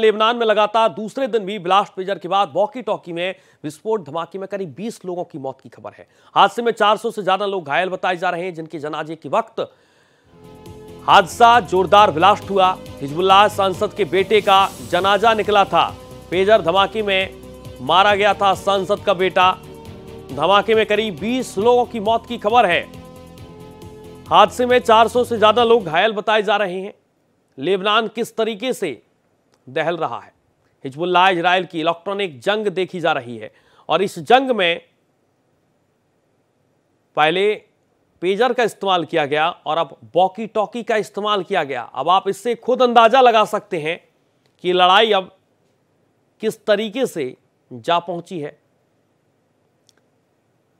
Lebanon में लगातार दूसरे दिन भी ब्लास्ट मेजर के बाद वॉकी टॉकी में विस्फोट धमाके में करीब 20 लोगों की मौत की खबर है हादसे में 400 से ज्यादा लोग घायल बताए जा रहे हैं जिनके जनाजे के वक्त हादसा जोरदार ब्लास्ट हुआ हिजबुल्लाह सांसद के बेटे का जनाजा निकला था पेजर धमाके में मारा गया था सांसद का बेटा धमाके में करीब बीस लोगों की मौत की खबर है हादसे में चार से ज्यादा लोग घायल बताए जा रहे हैं लेबनान किस तरीके से दहल रहा है हिजबुल्ला इसराइल की इलेक्ट्रॉनिक जंग देखी जा रही है और इस जंग में पहले पेजर का इस्तेमाल किया गया और अब बॉकी टॉकी का इस्तेमाल किया गया अब आप इससे खुद अंदाज़ा लगा सकते हैं कि लड़ाई अब किस तरीके से जा पहुंची है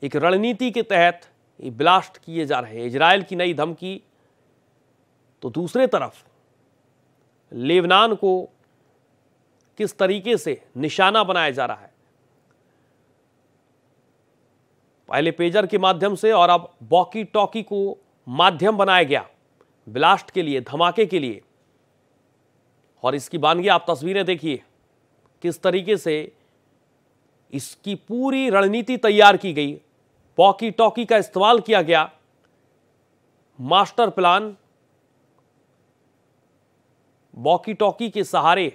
एक रणनीति के तहत ये ब्लास्ट किए जा रहे हैं इजराइल की नई धमकी तो दूसरे तरफ लेबनान को किस तरीके से निशाना बनाया जा रहा है पहले पेजर के माध्यम से और अब बॉकी टॉकी को माध्यम बनाया गया ब्लास्ट के लिए धमाके के लिए और इसकी बानगी आप तस्वीरें देखिए किस तरीके से इसकी पूरी रणनीति तैयार की गई पॉकी टॉकी का इस्तेमाल किया गया मास्टर प्लान बॉकी टॉकी के सहारे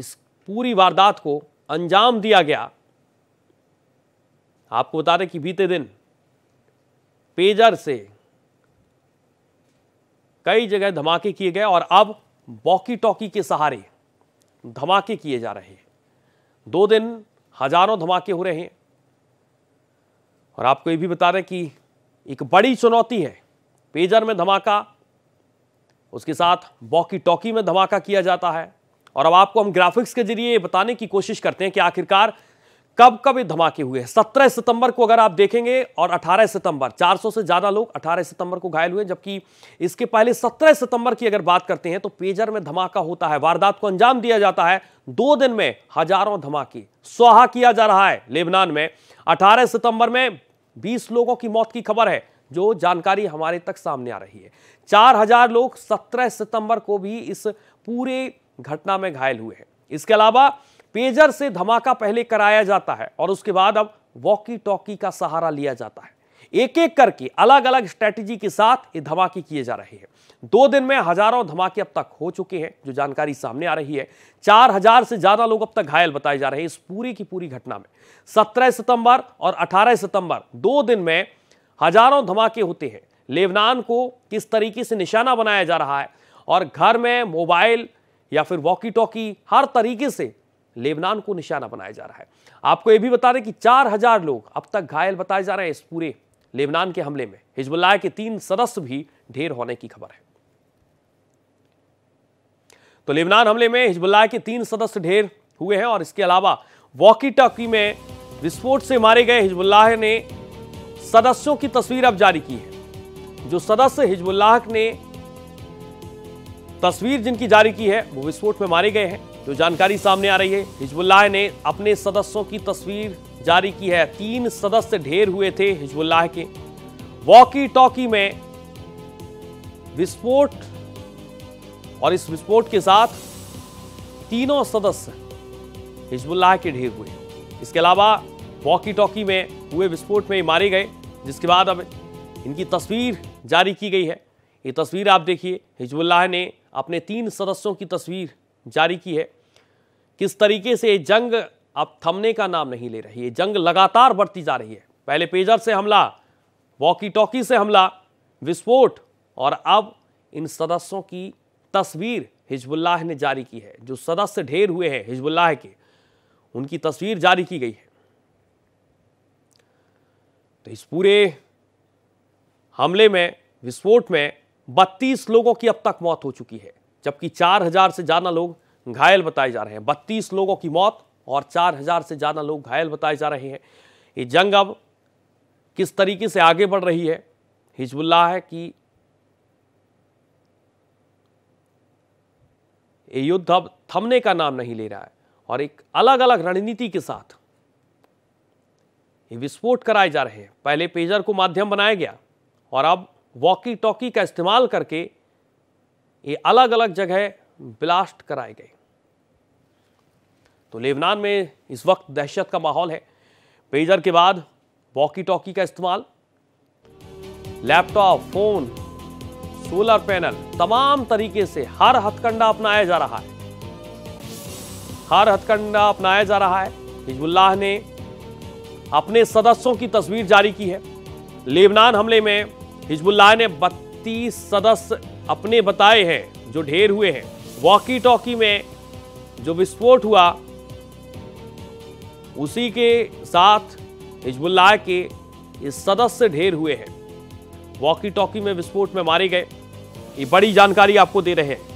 इस पूरी वारदात को अंजाम दिया गया आपको बता दें कि बीते दिन पेजर से कई जगह धमाके किए गए और अब बॉकी टॉकी के सहारे धमाके किए जा रहे हैं दो दिन हजारों धमाके हो रहे हैं और आपको ये भी बता रहे कि एक बड़ी चुनौती है पेजर में धमाका उसके साथ बॉकी टॉकी में धमाका किया जाता है और अब आपको हम ग्राफिक्स के जरिए बताने की कोशिश करते हैं कि आखिरकार कब कब ये धमाके हुए हैं सत्रह सितंबर को अगर आप देखेंगे और अठारह सितंबर 400 से ज़्यादा लोग अठारह सितंबर को घायल हुए जबकि इसके पहले सत्रह सितंबर की अगर बात करते हैं तो पेजर में धमाका होता है वारदात को अंजाम दिया जाता है दो दिन में हजारों धमाके सोहा किया जा रहा है लेबनान में अठारह सितंबर में बीस लोगों की मौत की खबर है जो जानकारी हमारे तक सामने आ रही है चार हजार लोग सत्रह सितंबर को भी इस पूरे घटना में घायल हुए हैं इसके अलावा पेजर से धमाका पहले कराया जाता है और उसके बाद अब वॉकी टॉकी का सहारा लिया जाता है एक एक करके अलग अलग स्ट्रेटेजी के साथ ये धमाके किए जा रहे हैं दो दिन में हजारों धमाके अब तक हो चुके हैं जो जानकारी सामने आ रही है चार हजार से ज्यादा लोग अब तक घायल बताए जा रहे हैं इस पूरी की पूरी घटना में सत्रह सितंबर और अठारह सितंबर दो दिन में हजारों धमाके होते हैं लेबनान को किस तरीके से निशाना बनाया जा रहा है और घर में मोबाइल या फिर वॉकी टॉकी हर तरीके से लेबनान को निशाना बनाया जा रहा है आपको यह भी बता दें कि चार हजार लोग अब तक घायल बताए जा रहे हैं इस पूरे लेबनान के हमले में हिजबुल्लाह के तीन सदस्य भी ढेर होने की खबर है तो लेबनान हमले में हिजबुल्लाह के तीन सदस्य ढेर हुए हैं और इसके अलावा वॉकी टॉकी में विस्फोट से मारे गए हिजबुल्लाह ने सदस्यों की तस्वीर अब जारी की है जो सदस्य हिजबुल्लाह ने तस्वीर जिनकी जारी की है वो विस्फोट में मारे गए हैं जो जानकारी सामने आ रही है हिजबुल्लाह ने अपने सदस्यों की तस्वीर जारी की है तीन सदस्य ढेर हुए थे हिजबुल्लाह के वॉकी टॉकी में विस्फोट और इस विस्फोट के साथ तीनों सदस्य हिजबुल्लाह के ढेर हुए इसके अलावा वॉकी टॉकी में हुए विस्फोट में मारे गए जिसके बाद अब इनकी तस्वीर जारी की गई है ये तस्वीर आप देखिए हिजबुल्लाह ने अपने तीन सदस्यों की तस्वीर जारी की है किस तरीके से ये जंग अब थमने का नाम नहीं ले रही है जंग लगातार बढ़ती जा रही है पहले पेजर से हमला वॉकी टॉकी से हमला विस्फोट और अब इन सदस्यों की तस्वीर हिजबुल्लाह ने जारी की है जो सदस्य ढेर हुए हैं हिजबुल्लाह के उनकी तस्वीर जारी की गई है तो इस पूरे हमले में विस्फोट में बत्तीस लोगों की अब तक मौत हो चुकी है जबकि चार हजार से ज्यादा लोग घायल बताए जा रहे हैं बत्तीस लोगों की मौत और चार हजार से ज्यादा लोग घायल बताए जा रहे हैं ये जंग अब किस तरीके से आगे बढ़ रही है हिजबुल्लाह है कि ये युद्ध अब थमने का नाम नहीं ले रहा है और एक अलग अलग रणनीति के साथ ये विस्फोट कराए जा रहे हैं पहले पेजर को माध्यम बनाया गया और अब वॉकी टॉकी का इस्तेमाल करके ये अलग अलग जगह ब्लास्ट कराए गए तो लेबनान में इस वक्त दहशत का माहौल है पेजर के बाद वॉकी टॉकी का इस्तेमाल लैपटॉप फोन सोलर पैनल तमाम तरीके से हर हथकंडा अपनाया जा रहा है हर हथकंडा अपनाया जा रहा है हिजबुल्लाह ने अपने सदस्यों की तस्वीर जारी की है लेबनान हमले में हिजबुल्लाह ने बत्तीस सदस्य अपने बताए हैं जो ढेर हुए हैं वॉकी टॉकी में जो विस्फोट हुआ उसी के साथ हिजबुल्लाह के इस सदस्य ढेर हुए हैं वॉकी टॉकी में विस्फोट में मारे गए ये बड़ी जानकारी आपको दे रहे हैं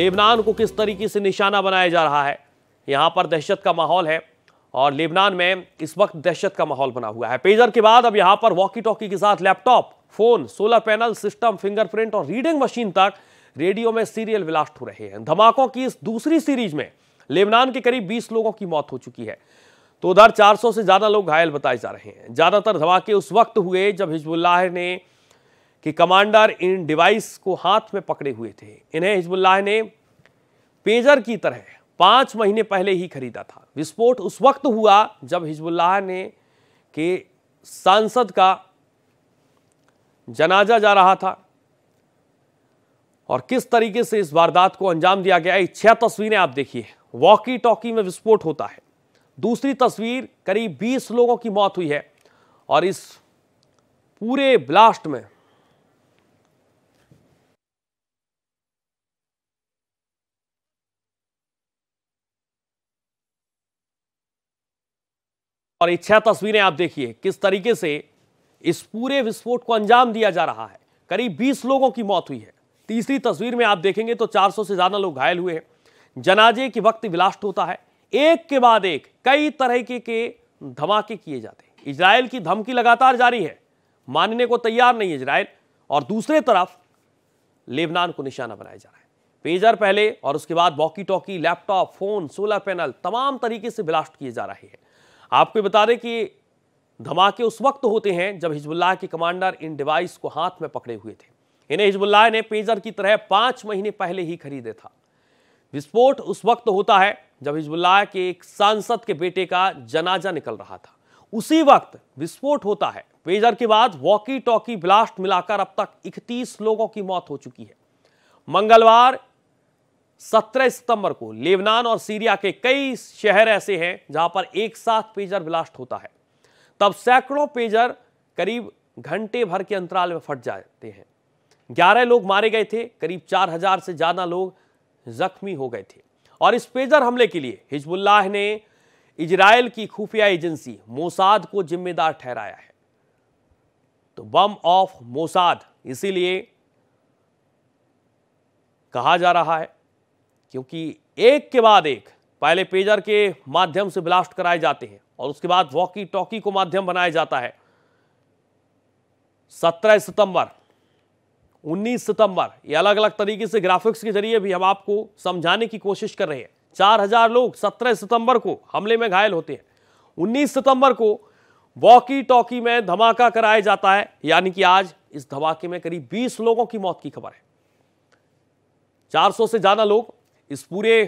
लेबनान को किस तरीके से निशाना बनाया जा रहा है यहाँ पर दहशत का माहौल है और लेबनान में इस वक्त दहशत का माहौल बना हुआ है पेजर के बाद अब यहाँ पर वॉकी टॉकी के साथ laptop phone solar panel system fingerprint और रीडिंग मशीन तक रेडियो में सीरियल ब्लास्ट हो रहे हैं धमाकों की इस दूसरी सीरीज में लेबनान के करीब 20 लोगों की मौत हो चुकी है तो उधर 400 से ज्यादा लोग घायल बताए जा रहे हैं ज्यादातर धमाके उस वक्त हुए जब हिजबुल्लाह ने कि कमांडर इन डिवाइस को हाथ में पकड़े हुए थे इन्हें हिजबुल्लाह ने पेजर की तरह पांच महीने पहले ही खरीदा था विस्फोट उस वक्त हुआ जब हिजबुल्लाह ने के सांसद का जनाजा जा रहा था और किस तरीके से इस वारदात को अंजाम दिया गया है छह तस्वीरें आप देखिए वॉकी टॉकी में विस्फोट होता है दूसरी तस्वीर करीब 20 लोगों की मौत हुई है और इस पूरे ब्लास्ट में और ये छह तस्वीरें आप देखिए किस तरीके से इस पूरे विस्फोट को अंजाम दिया जा रहा है करीब 20 लोगों की मौत हुई है तीसरी तस्वीर में आप देखेंगे तो 400 से ज़्यादा लोग घायल हुए हैं जनाजे के वक्त विलास्ट होता है एक के बाद एक कई तरह के, के धमाके किए जाते हैं इसराइल की धमकी लगातार जारी है मानने को तैयार नहीं इसराइल और दूसरे तरफ लेबनान को निशाना बनाया जा रहा है पेजर पहले और उसके बाद walkie talkie laptop phone solar panel तमाम तरीके से ब्लास्ट किए जा रहे हैं आपको बता दें कि धमाके उस वक्त होते हैं जब हिजबुल्लाह के कमांडर इन डिवाइस को हाथ में पकड़े हुए थे इन्हें हिजबुल्लाह ने पेजर की तरह पांच महीने पहले ही खरीदे था विस्फोट उस वक्त होता है जब हिजबुल्लाह के एक सांसद के बेटे का जनाजा निकल रहा था उसी वक्त विस्फोट होता है पेजर के बाद वॉकी टॉकी ब्लास्ट मिलाकर अब तक इकतीस लोगों की मौत हो चुकी है मंगलवार 17 सितंबर को लेबनान और सीरिया के कई शहर ऐसे हैं जहां पर एक साथ पेजर ब्लास्ट होता है तब सैकड़ों पेजर करीब घंटे भर के अंतराल में फट जाते हैं ग्यारह लोग मारे गए थे करीब चार हजार से ज़्यादा लोग जख्मी हो गए थे और इस पेजर हमले के लिए हिजबुल्लाह ने इजराइल की खुफिया एजेंसी मोसाद को जिम्मेदार ठहराया है तो बम ऑफ मोसाद इसीलिए कहा जा रहा है क्योंकि एक के बाद एक पहले पेजर के माध्यम से ब्लास्ट कराए जाते हैं और उसके बाद वॉकी टॉकी को माध्यम बनाया जाता है 17 सितंबर 19 सितंबर ये अलग अलग तरीके से ग्राफिक्स के जरिए भी हम आपको समझाने की कोशिश कर रहे हैं 4000 लोग 17 सितंबर को हमले में घायल होते हैं 19 सितंबर को वॉकी टॉकी में धमाका कराया जाता है यानी कि आज इस धमाके में करीब 20 लोगों की मौत की खबर है 400 से ज़्यादा लोग इस पूरे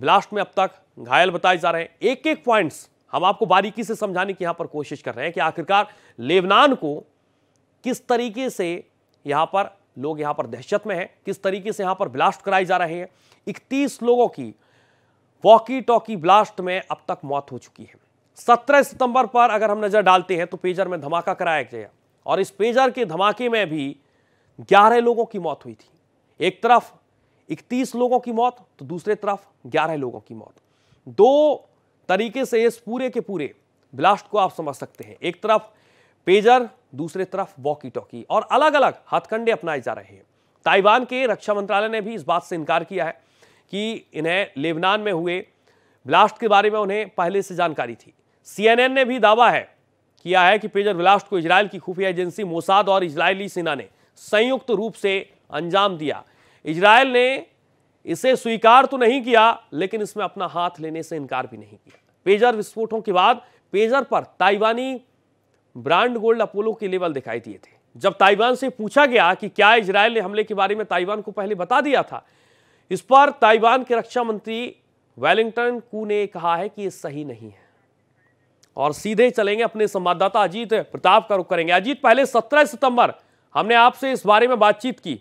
ब्लास्ट में अब तक घायल बताए जा रहे हैं एक एक पॉइंट्स हम आपको बारीकी से समझाने की यहां पर कोशिश कर रहे हैं कि आखिरकार लेबनान को किस तरीके से यहां पर लोग यहां पर दहशत में हैं किस तरीके से यहां पर ब्लास्ट कराए जा रहे हैं इकतीस लोगों की वॉकी टॉकी ब्लास्ट में अब तक मौत हो चुकी है सत्रह सितंबर पर अगर हम नज़र डालते हैं तो पेजर में धमाका कराया गया और इस पेजर के धमाके में भी ग्यारह लोगों की मौत हुई थी एक तरफ इकतीस लोगों की मौत तो दूसरे तरफ ग्यारह लोगों की मौत दो तरीके से इस पूरे के पूरे ब्लास्ट को आप समझ सकते हैं एक तरफ पेजर दूसरे तरफ वॉकी टॉकी और अलग अलग हथकंडे अपनाए जा रहे हैं ताइवान के रक्षा मंत्रालय ने भी इस बात से इनकार किया है कि इन्हें लेबनान में हुए ब्लास्ट के बारे में उन्हें पहले से जानकारी थी सीएनएन ने भी दावा है किया है कि पेजर ब्लास्ट को इसराइल की खुफिया एजेंसी मोसाद और इजरायली सेना ने संयुक्त रूप से अंजाम दिया इसराइल ने इसे स्वीकार तो नहीं किया लेकिन इसमें अपना हाथ लेने से इनकार भी नहीं किया पेजर विस्फोटों के बाद पेजर पर ताइवानी ब्रांड गोल्ड अपोलो के लेवल दिखाई दिए थे जब ताइवान से पूछा गया कि क्या इसराइल ने हमले के बारे में ताइवान को पहले बता दिया था इस पर ताइवान के रक्षा मंत्री वेलिंगटन कू ने कहा है कि यह सही नहीं है और सीधे चलेंगे अपने संवाददाता अजीत प्रताप का रुख करेंगे अजीत पहले 17 सितंबर हमने आपसे इस बारे में बातचीत की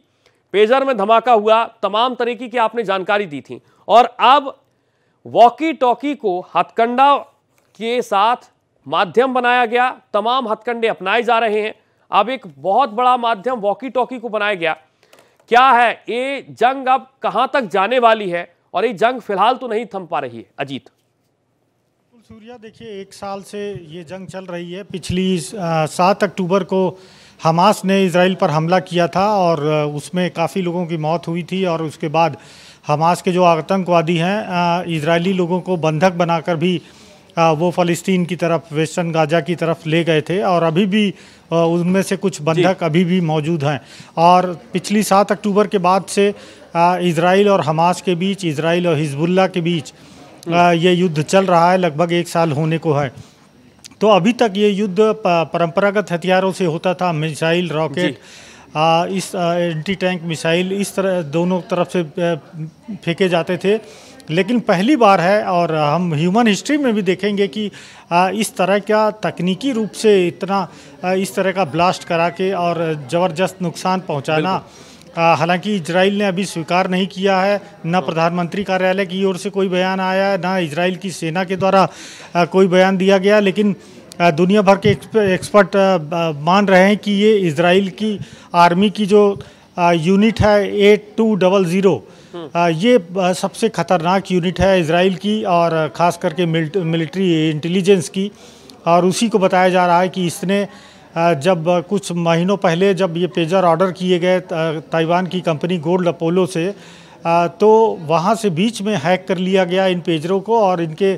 पेजर में धमाका हुआ तमाम तरीके की आपने जानकारी दी थी और अब वॉकी टॉकी को हथकंडा के साथ माध्यम बनाया गया तमाम हथकंडे अपनाए जा रहे हैं अब एक बहुत बड़ा माध्यम वॉकी टॉकी को बनाया गया क्या है ये जंग अब कहां तक जाने वाली है और ये जंग फिलहाल तो नहीं थम पा रही है अजीत सूर्या देखिए एक साल से ये जंग चल रही है पिछली सात अक्टूबर को हमास ने इसराइल पर हमला किया था और उसमें काफ़ी लोगों की मौत हुई थी और उसके बाद हमास के जो आतंकवादी हैं इसराइली लोगों को बंधक बनाकर भी वो फ़लस्तीन की तरफ वेस्टर्न गाजा की तरफ ले गए थे और अभी भी उनमें से कुछ बंधक अभी भी मौजूद हैं और पिछली सात अक्टूबर के बाद से इसराइल और हमास के बीच इसराइल और हिजबुल्ला के बीच ये युद्ध चल रहा है लगभग एक साल होने को है तो अभी तक ये युद्ध परंपरागत हथियारों से होता था मिसाइल रॉकेट इस एंटी टैंक मिसाइल इस तरह दोनों तरफ से फेंके जाते थे लेकिन पहली बार है और हम ह्यूमन हिस्ट्री में भी देखेंगे कि इस तरह का तकनीकी रूप से इतना इस तरह का ब्लास्ट करा के और ज़बरदस्त नुकसान पहुंचाना हालांकि इसराइल ने अभी स्वीकार नहीं किया है न तो- प्रधानमंत्री कार्यालय की ओर से कोई बयान आया है न इसराइल की सेना के द्वारा कोई बयान दिया गया लेकिन दुनिया भर के एक्सपर्ट मान रहे हैं कि ये इसराइल की आर्मी की जो यूनिट है एट टू डबल ज़ीरो ये सबसे ख़तरनाक यूनिट है इसराइल की और ख़ास करके मिलिट्री इंटेलिजेंस की और उसी को बताया जा रहा है कि इसने जब कुछ महीनों पहले जब ये पेजर ऑर्डर किए गए ताइवान की कंपनी गोल्ड अपोलो से तो वहाँ से बीच में हैक कर लिया गया इन पेजरों को और इनके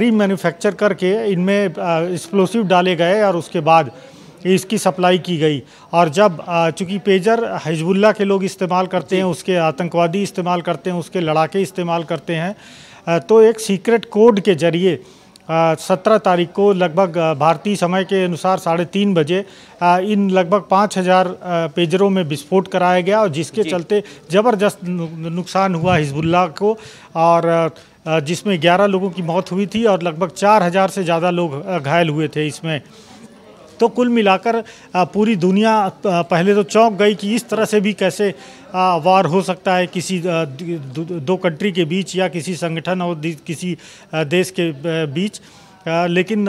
रीमैन्युफैक्चर करके इनमें एक्सप्लोसिव डाले गए और उसके बाद इसकी सप्लाई की गई और जब चूँकि पेजर हिजबुल्ला के लोग इस्तेमाल करते हैं उसके आतंकवादी इस्तेमाल करते हैं उसके लड़ाके इस्तेमाल करते हैं तो एक सीक्रेट कोड के ज़रिए सत्रह तारीख को लगभग भारतीय समय के अनुसार साढ़े तीन बजे इन लगभग पाँच हज़ार पेजरों में विस्फोट कराया गया और जिसके चलते ज़बरदस्त नुकसान हुआ हिजबुल्ला को और जिसमें ग्यारह लोगों की मौत हुई थी और लगभग चार हज़ार से ज़्यादा लोग घायल हुए थे इसमें तो कुल मिलाकर पूरी दुनिया पहले तो चौंक गई कि इस तरह से भी कैसे वार हो सकता है किसी दो कंट्री के बीच या किसी संगठन और किसी देश के बीच लेकिन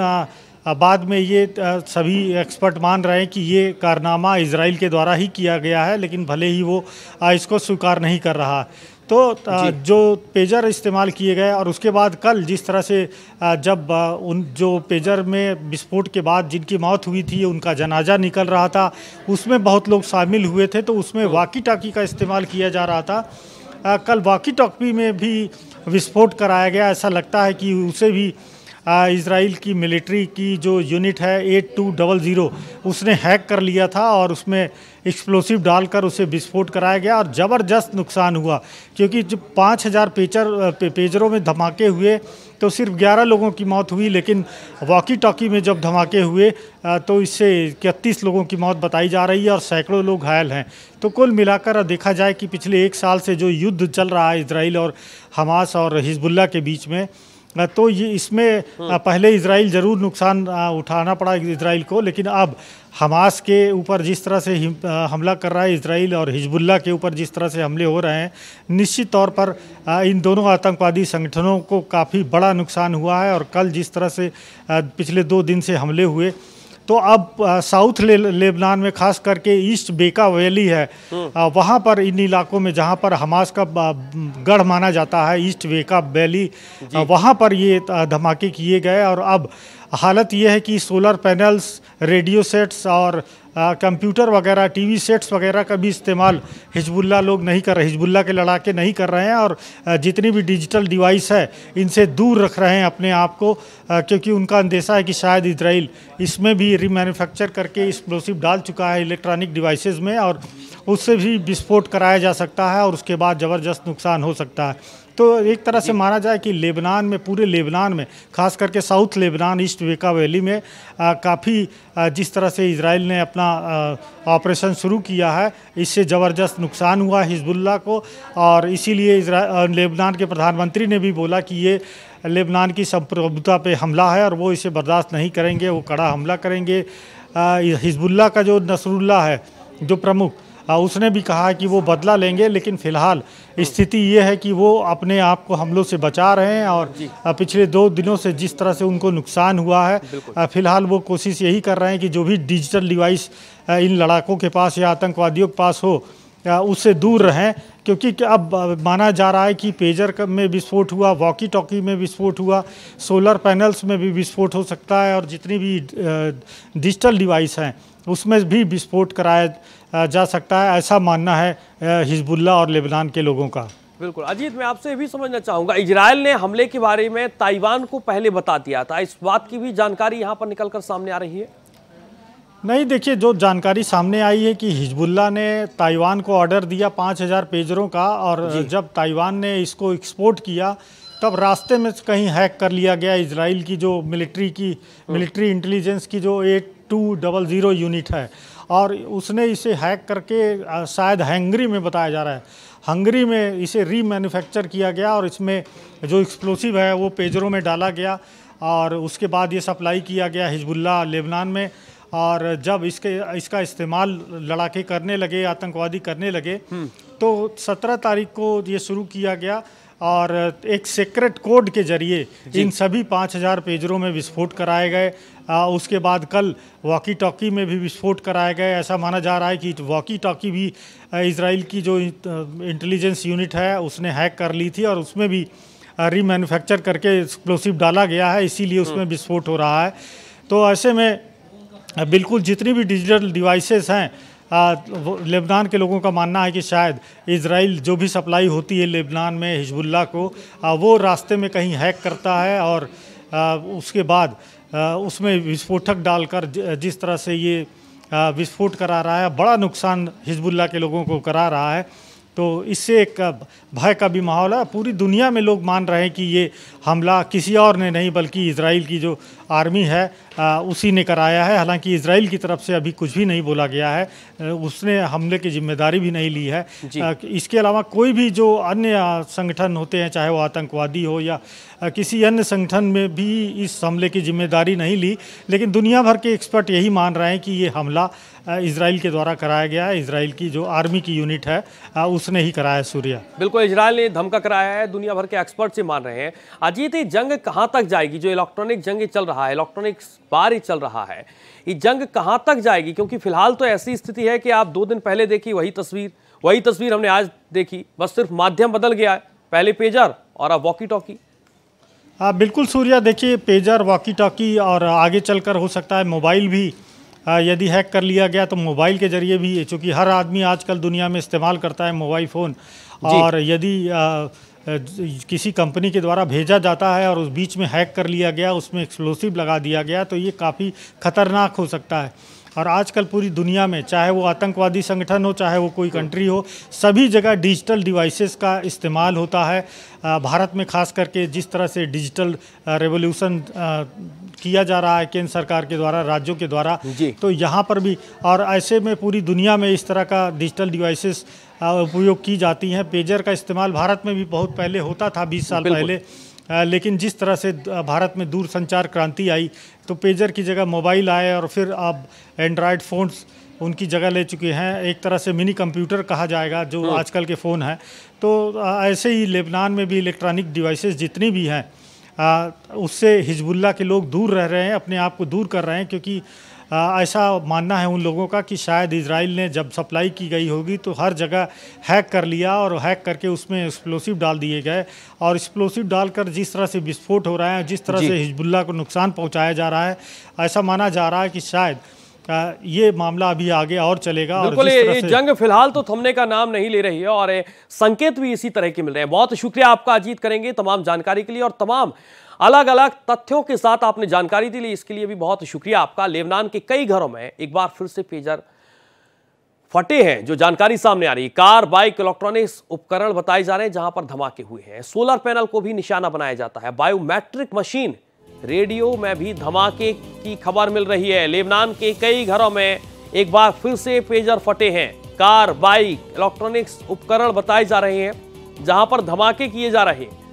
बाद में ये सभी एक्सपर्ट मान रहे हैं कि ये कारनामा इसराइल के द्वारा ही किया गया है लेकिन भले ही वो इसको स्वीकार नहीं कर रहा तो जो पेजर इस्तेमाल किए गए और उसके बाद कल जिस तरह से जब उन जो पेजर में विस्फोट के बाद जिनकी मौत हुई थी उनका जनाजा निकल रहा था उसमें बहुत लोग शामिल हुए थे तो उसमें हाँ। वाकी टाकी का इस्तेमाल किया जा रहा था कल वाकी टॉकी में भी विस्फोट कराया गया ऐसा लगता है कि उसे भी इसराइल की मिलिट्री की जो यूनिट है एट टू डबल ज़ीरो उसने हैक कर लिया था और उसमें एक्सप्लोसिव डालकर उसे विस्फोट कराया गया और ज़बरदस्त नुकसान हुआ क्योंकि जब पाँच हज़ार पेचर पे, पेजरों में धमाके हुए तो सिर्फ ग्यारह लोगों की मौत हुई लेकिन वॉकी टॉकी में जब धमाके हुए तो इससे इकतीस लोगों की मौत बताई जा रही है और सैकड़ों लोग घायल हैं तो कुल मिलाकर देखा जाए कि पिछले एक साल से जो युद्ध चल रहा है इसराइल और हमास और हिजबुल्ला के बीच में तो ये इसमें हाँ। पहले इसराइल ज़रूर नुकसान उठाना पड़ा इसराइल को लेकिन अब हमास के ऊपर जिस तरह से हमला कर रहा है इसराइल और हिजबुल्ला के ऊपर जिस तरह से हमले हो रहे हैं निश्चित तौर पर इन दोनों आतंकवादी संगठनों को काफ़ी बड़ा नुकसान हुआ है और कल जिस तरह से पिछले दो दिन से हमले हुए तो अब साउथ ले, लेबनान में खास करके ईस्ट बेका वैली है हम्म। वहाँ पर इन इलाकों में जहाँ पर हमास का गढ़ माना जाता है ईस्ट बेका वैली वहाँ पर ये धमाके किए गए और अब हालत ये है कि सोलर पैनल्स रेडियो सेट्स और कंप्यूटर वगैरह टीवी सेट्स वगैरह का भी इस्तेमाल हिजबुल्ला लोग नहीं कर रहे हिजबुल्ला के लड़ाके नहीं कर रहे हैं और जितनी भी डिजिटल डिवाइस है इनसे दूर रख रहे हैं अपने आप को क्योंकि उनका अंदेशा है कि शायद इसराइल इसमें भी रीमैन्युफैक्चर करके एक्सप्लोसिव डाल चुका है इलेक्ट्रॉनिक डिवाइसेज में और उससे भी विस्फोट कराया जा सकता है और उसके बाद ज़बरदस्त नुकसान हो सकता है तो एक तरह से माना जाए कि लेबनान में पूरे लेबनान में खास करके south Lebanon east Bekaa valley में काफ़ी जिस तरह से इसराइल ने अपना ऑपरेशन शुरू किया है इससे ज़बरदस्त नुकसान हुआ हिजबुल्ला को और इसीलिए लेबनान के प्रधानमंत्री ने भी बोला कि ये लेबनान की संप्रभुता पे हमला है और वो इसे बर्दाश्त नहीं करेंगे वो कड़ा हमला करेंगे हिजबुल्ला का जो नसरुल्ला है जो प्रमुख उसने भी कहा कि वो बदला लेंगे लेकिन फ़िलहाल स्थिति ये है कि वो अपने आप को हमलों से बचा रहे हैं और पिछले दो दिनों से जिस तरह से उनको नुकसान हुआ है फ़िलहाल वो कोशिश यही कर रहे हैं कि जो भी डिजिटल डिवाइस इन लड़ाकों के पास या आतंकवादियों के पास हो उससे दूर रहें क्योंकि अब माना जा रहा है कि पेजर में विस्फोट हुआ वॉकी टॉकी में विस्फोट हुआ सोलर पैनल्स में भी विस्फोट हो सकता है और जितनी भी डिजिटल डिवाइस हैं उसमें भी विस्फोट कराया जा सकता है ऐसा मानना है हिजबुल्ला और लेबनान के लोगों का बिल्कुल अजीत मैं आपसे भी समझना चाहूँगा इजराइल ने हमले के बारे में ताइवान को पहले बता दिया था इस बात की भी जानकारी यहाँ पर निकल कर सामने आ रही है नहीं देखिए जो जानकारी सामने आई है कि हिजबुल्ला ने ताइवान को ऑर्डर दिया 5000 पेजरों का और जब ताइवान ने इसको एक्सपोर्ट किया तब रास्ते में कहीं हैक कर लिया गया इसराइल की जो मिलिट्री की हम्म। मिलिट्री इंटेलिजेंस की जो eight two double zero unit है और उसने इसे हैक करके शायद हैंगरी में बताया जा रहा है हंगरी में इसे रीमैन्युफैक्चर किया गया और इसमें जो एक्सप्लोसिव है वो पेजरों में डाला गया और उसके बाद ये सप्लाई किया गया हिजबुल्ला लेबनान में और जब इसके इसका इस्तेमाल लड़ाके करने लगे आतंकवादी करने लगे हम्म। तो 17 तारीख को ये शुरू किया गया और एक सीक्रेट कोड के जरिए इन सभी 5000 पेजरों में विस्फोट कराए गए आ, उसके बाद कल वॉकी टॉकी में भी विस्फोट कराए गए ऐसा माना जा रहा है कि वॉकी टॉकी भी इसराइल की जो इंटेलिजेंस यूनिट है उसने हैक कर ली थी और उसमें भी रीमैन्युफैक्चर करके एक्सप्लोसिव डाला गया है इसीलिए उसमें हम्म। विस्फोट हो रहा है तो ऐसे में बिल्कुल जितनी भी डिजिटल डिवाइसेस हैं लेबनान के लोगों का मानना है कि शायद इसराइल जो भी सप्लाई होती है लेबनान में हिजबुल्ला को वो रास्ते में कहीं हैक करता है और उसके बाद उसमें विस्फोटक डालकर जिस तरह से ये विस्फोट करा रहा है बड़ा नुकसान हिजबुल्ला के लोगों को करा रहा है तो इससे एक भय का भी माहौल है पूरी दुनिया में लोग मान रहे हैं कि ये हमला किसी और ने नहीं बल्कि इसराइल की जो आर्मी है आ, उसी ने कराया है हालांकि इसराइल की तरफ से अभी कुछ भी नहीं बोला गया है उसने हमले की जिम्मेदारी भी नहीं ली है आ, इसके अलावा कोई भी जो अन्य संगठन होते हैं चाहे वो आतंकवादी हो या किसी अन्य संगठन में भी इस हमले की जिम्मेदारी नहीं ली लेकिन दुनिया भर के एक्सपर्ट यही मान रहे हैं कि ये हमला इसराइल के द्वारा कराया गया है इसराइल की जो आर्मी की यूनिट है उसने ही कराया सूर्या बिल्कुल इसराइल ने धमका कराया है दुनिया भर के एक्सपर्ट से मान रहे हैं अजीत तो ये जंग कहाँ तक जाएगी जो इलेक्ट्रॉनिक जंग चल रहा है इलेक्ट्रॉनिक बार ही चल रहा है ये जंग कहाँ तक जाएगी क्योंकि फिलहाल तो ऐसी स्थिति है कि आप दो दिन पहले देखी वही तस्वीर वही तस्वीर हमने आज देखी बस सिर्फ माध्यम बदल गया है पहले पेजर और अब वॉकी टॉकी हाँ बिल्कुल सूर्या देखिए पेजर वॉकी टॉकी और आगे चलकर हो सकता है मोबाइल भी यदि हैक कर लिया गया तो मोबाइल के ज़रिए भी चूँकि हर आदमी आजकल दुनिया में इस्तेमाल करता है मोबाइल फ़ोन और यदि किसी कंपनी के द्वारा भेजा जाता है और उस बीच में हैक कर लिया गया उसमें एक्सप्लोसिव लगा दिया गया तो ये काफ़ी खतरनाक हो सकता है और आजकल पूरी दुनिया में चाहे वो आतंकवादी संगठन हो चाहे वो कोई कंट्री हो सभी जगह डिजिटल डिवाइसेस का इस्तेमाल होता है भारत में खास करके जिस तरह से डिजिटल रेवोल्यूशन किया जा रहा है केंद्र सरकार के द्वारा राज्यों के द्वारा तो यहाँ पर भी और ऐसे में पूरी दुनिया में इस तरह का डिजिटल डिवाइसेस उपयोग की जाती हैं पेजर का इस्तेमाल भारत में भी बहुत पहले होता था बीस साल पहले लेकिन जिस तरह से भारत में दूर संचार क्रांति आई तो पेजर की जगह मोबाइल आए और फिर अब एंड्रॉयड फ़ोन्स उनकी जगह ले चुके हैं एक तरह से मिनी कंप्यूटर कहा जाएगा जो हाँ। आजकल के फ़ोन हैं तो ऐसे ही लेबनान में भी इलेक्ट्रॉनिक डिवाइसेस जितनी भी हैं उससे हिजबुल्ला के लोग दूर रह रहे हैं अपने आप को दूर कर रहे हैं क्योंकि ऐसा मानना है उन लोगों का कि शायद इसराइल ने जब सप्लाई की गई होगी तो हर जगह हैक कर लिया और हैक करके उसमें एक्सप्लोसिव डाल दिए गए और एक्सप्लोसिव डालकर जिस तरह से विस्फोट हो रहा है जिस तरह से हिजबुल्ला को नुकसान पहुँचाया जा रहा है ऐसा माना जा रहा है कि शायद ये मामला अभी आगे और चलेगा बिल्कुल ये जंग फिलहाल तो थमने का नाम नहीं ले रही है और संकेत भी इसी तरह के मिल रहे हैं बहुत शुक्रिया आपका अजीत करेंगे तमाम जानकारी के लिए और तमाम अलग अलग तथ्यों के साथ आपने जानकारी दी ली इसके लिए भी बहुत शुक्रिया आपका लेबनान के कई घरों में एक बार फिर से पेजर फटे हैं जो जानकारी सामने आ रही है कार बाइक इलेक्ट्रॉनिक्स उपकरण बताए जा रहे हैं जहां पर धमाके हुए हैं सोलर पैनल को भी निशाना बनाया जाता है बायोमेट्रिक मशीन रेडियो में भी धमाके की खबर मिल रही है लेबनान के कई घरों में एक बार फिर से पेजर फटे हैं कार बाइक इलेक्ट्रॉनिक्स उपकरण बताए जा रहे हैं जहां पर धमाके किए जा रहे हैं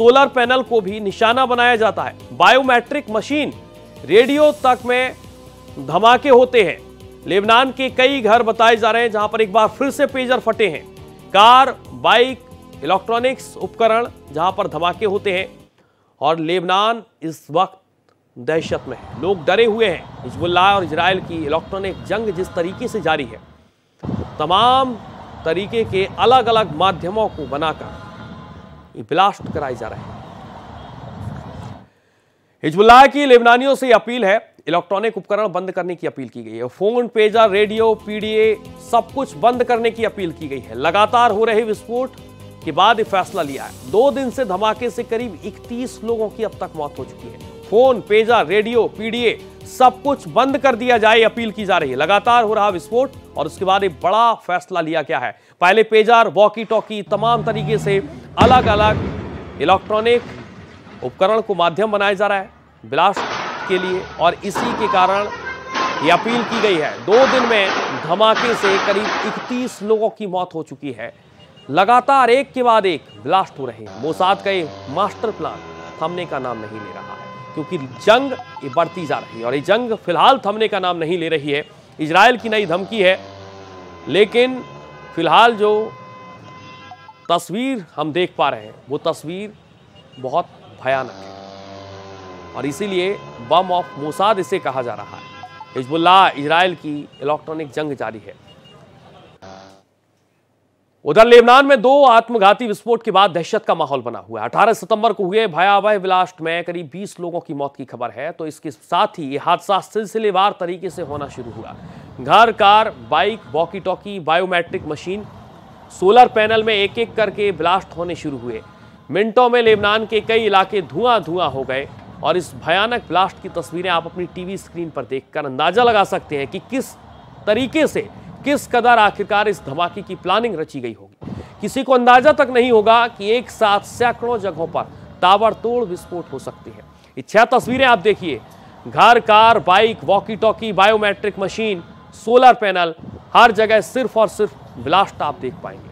सोलर पैनल को भी निशाना बनाया जाता है बायोमेट्रिक मशीन रेडियो तक में धमाके होते हैं लेबनान के कई घर बताए जा रहे हैं जहां पर एक बार फिर से पेजर फटे हैं कार बाइक इलेक्ट्रॉनिक्स उपकरण जहां पर धमाके होते हैं और लेबनान इस वक्त दहशत में है लोग डरे हुए हैं हिजबुल्ला और इसराइल की इलेक्ट्रॉनिक जंग जिस तरीके से जारी है तमाम तरीके के अलग अलग माध्यमों को बनाकर ब्लास्ट कराए जा रहे हैं हिजबुल्लाह की लेबनानियों से अपील है इलेक्ट्रॉनिक उपकरण बंद करने की अपील की गई है फोन पेजर रेडियो पीडीए सब कुछ बंद करने की अपील की गई है लगातार हो रहे विस्फोट के बाद फैसला लिया है दो दिन से धमाके से करीब 31 लोगों की अब तक मौत हो चुकी है फोन पेजा रेडियो पीडीए सब कुछ बंद कर दिया जाए अपील की जा रही है लगातार हो रहा विस्फोट और उसके बाद एक बड़ा फैसला लिया गया है पहले पेजार वॉकी टॉकी तमाम तरीके से अलग अलग इलेक्ट्रॉनिक उपकरण को माध्यम बनाया जा रहा है ब्लास्ट के लिए और इसी के कारण ये अपील की गई है दो दिन में धमाके से करीब इकतीस लोगों की मौत हो चुकी है लगातार एक के बाद एक ब्लास्ट हो रहे हैं मोसाद का ये मास्टर प्लान थमने का नाम नहीं ले रहा है क्योंकि जंग ये बढ़ती जा रही है और ये जंग फिलहाल थमने का नाम नहीं ले रही है इसराइल की नई धमकी है लेकिन फिलहाल जो तस्वीर हम देख पा रहे हैं वो तस्वीर बहुत भयानक है और इसीलिए बम ऑफ मोसाद इसे कहा जा रहा है हिजबुल्ला इसराइल की इलेक्ट्रॉनिक जंग जारी है उधर लेबनान में दो आत्मघाती विस्फोट के बाद दहशत का माहौल बना हुआ है अठारह सितंबर को हुए भयावह ब्लास्ट में करीब 20 लोगों की मौत की खबर है तो इसके साथ ही ये हादसा सिलसिलेवार तरीके से होना शुरू हुआ घर car bike walkie talkie biometric machine solar panel में एक एक करके ब्लास्ट होने शुरू हुए मिनटों में लेबनान के कई इलाके धुआं धुआं हो गए और इस भयानक ब्लास्ट की तस्वीरें आप अपनी टीवी स्क्रीन पर देखकर अंदाज़ा लगा सकते हैं कि किस तरीके से किस कदर आखिरकार इस धमाके की प्लानिंग रची गई होगी किसी को अंदाज़ा तक नहीं होगा कि एक साथ सैकड़ों जगहों पर ताबड़तोड़ विस्फोट हो सकते हैं छह तस्वीरें आप देखिए घर car bike walkie talkie biometric machine solar panel हर जगह सिर्फ और सिर्फ ब्लास्ट आप देख पाएंगे